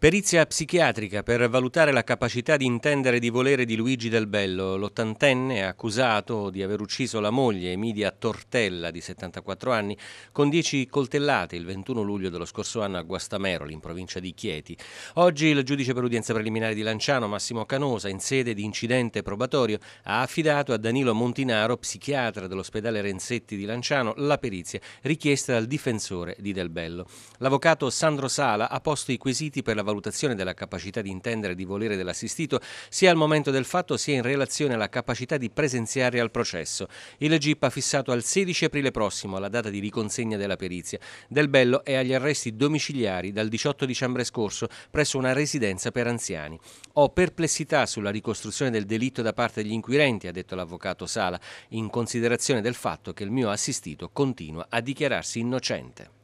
Perizia psichiatrica per valutare la capacità di intendere e di volere di Luigi Del Bello, l'ottantenne accusato di aver ucciso la moglie Emilia Tortella di 74 anni con 10 coltellate il 21 luglio dello scorso anno a Guastameroli in provincia di Chieti. Oggi il giudice per udienza preliminare di Lanciano Massimo Canosa in sede di incidente probatorio ha affidato a Danilo Montinaro, psichiatra dell'ospedale Renzetti di Lanciano, la perizia richiesta dal difensore di Del Bello. L'avvocato Sandro Sala ha posto i quesiti per la valutazione della capacità di intendere e di volere dell'assistito sia al momento del fatto sia in relazione alla capacità di presenziare al processo. Il GIP ha fissato al 16 aprile prossimo la data di riconsegna della perizia. Del Bello è agli arresti domiciliari dal 18 dicembre scorso presso una residenza per anziani. Ho perplessità sulla ricostruzione del delitto da parte degli inquirenti, ha detto l'avvocato Sala, in considerazione del fatto che il mio assistito continua a dichiararsi innocente.